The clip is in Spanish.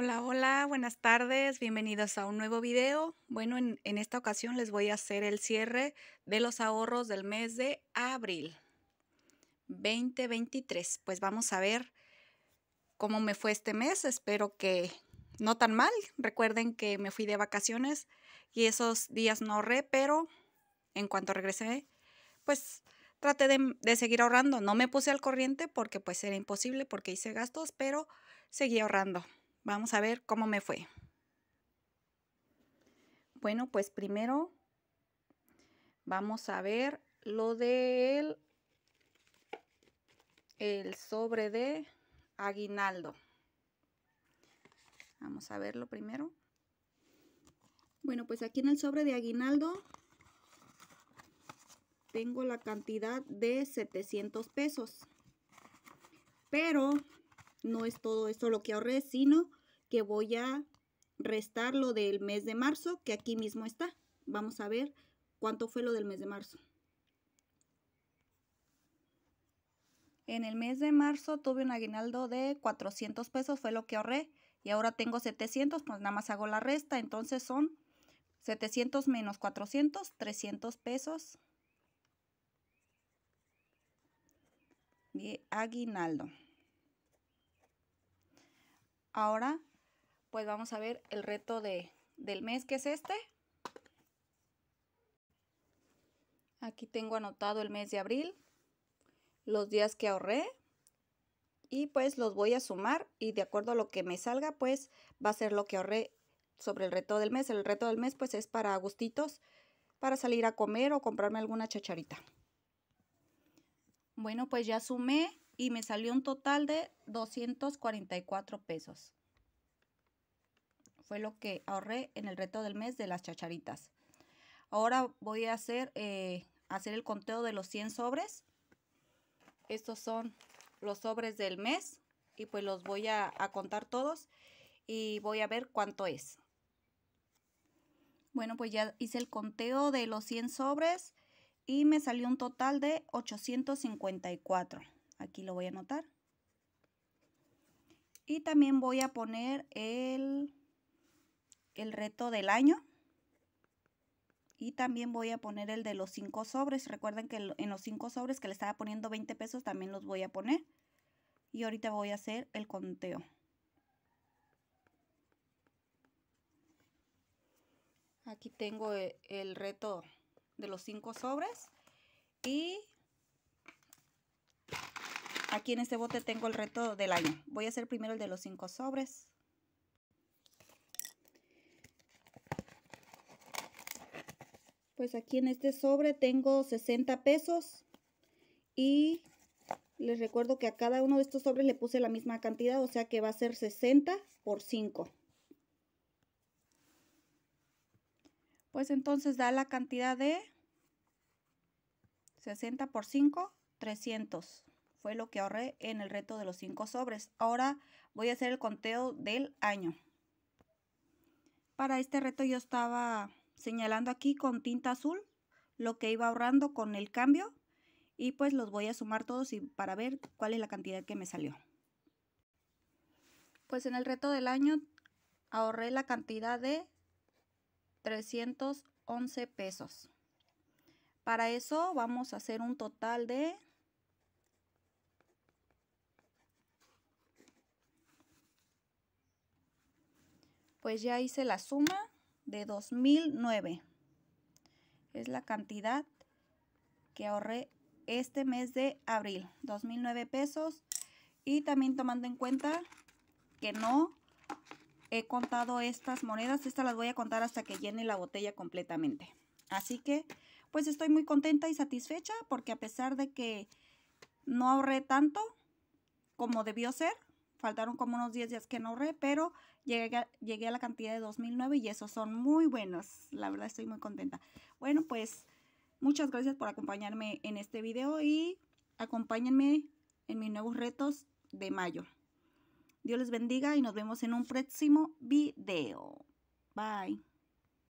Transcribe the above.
Hola, hola, buenas tardes, bienvenidos a un nuevo video. Bueno, en, esta ocasión les voy a hacer el cierre de los ahorros del mes de abril 2023. Pues vamos a ver cómo me fue este mes, espero que no tan mal. Recuerden que me fui de vacaciones y esos días no ahorré, pero en cuanto regresé, pues traté de, de seguir ahorrando. No me puse al corriente porque pues era imposible, porque hice gastos, pero seguí ahorrando. Vamos a ver cómo me fue. Bueno, pues primero vamos a ver lo del el sobre de aguinaldo. Vamos a verlo primero. Bueno, pues aquí en el sobre de aguinaldo tengo la cantidad de 700 pesos. Pero no es todo esto lo que ahorré, sino que voy a restar lo del mes de marzo, que aquí mismo está. Vamos a ver cuánto fue lo del mes de marzo. En el mes de marzo tuve un aguinaldo de 400 pesos, fue lo que ahorré. Y ahora tengo 700, pues nada más hago la resta. Entonces son 700 menos 400, 300 pesos. De aguinaldo. Ahora pues vamos a ver el reto de, del mes que es este. Aquí tengo anotado el mes de abril, los días que ahorré y pues los voy a sumar y de acuerdo a lo que me salga pues va a ser lo que ahorré sobre el reto del mes. El reto del mes pues es para gustitos, para salir a comer o comprarme alguna chacharita. Bueno pues ya sumé y me salió un total de 244 pesos. Fue lo que ahorré en el reto del mes de las chacharitas. Ahora voy a hacer, eh, hacer el conteo de los 100 sobres. Estos son los sobres del mes y pues los voy a, a contar todos y voy a ver cuánto es. Bueno, pues ya hice el conteo de los 100 sobres y me salió un total de 854. Aquí lo voy a anotar. Y también voy a poner el el reto del año. Y también voy a poner el de los cinco sobres. Recuerden que en los cinco sobres que le estaba poniendo 20 pesos también los voy a poner. Y ahorita voy a hacer el conteo. Aquí tengo eh, el reto de los cinco sobres. Y aquí en este bote tengo el reto del año. Voy a hacer primero el de los cinco sobres. Pues aquí en este sobre tengo 60 pesos y les recuerdo que a cada uno de estos sobres le puse la misma cantidad, o sea que va a ser 60 por 5. Pues entonces da la cantidad de 60 por 5, 300. Fue lo que ahorré en el reto de los 5 sobres. Ahora voy a hacer el conteo del año. Para este reto yo estaba señalando aquí con tinta azul lo que iba ahorrando con el cambio y pues los voy a sumar todos y para ver cuál es la cantidad que me salió. Pues en el reto del año ahorré la cantidad de 311 pesos. Para eso vamos a hacer un total de pues ya hice la suma de 2009. Es la cantidad que ahorré este mes de abril, 2009 pesos. Y también tomando en cuenta que no he contado estas monedas, estas las voy a contar hasta que llene la botella completamente. Así que pues estoy muy contenta y satisfecha porque a pesar de que no ahorré tanto como debió ser, faltaron como unos 10 días que no re, pero llegué a, llegué a la cantidad de 2009 y esos son muy buenos. La verdad estoy muy contenta. Bueno, pues muchas gracias por acompañarme en este video y acompáñenme en mis nuevos retos de mayo. Dios les bendiga y nos vemos en un próximo video. Bye.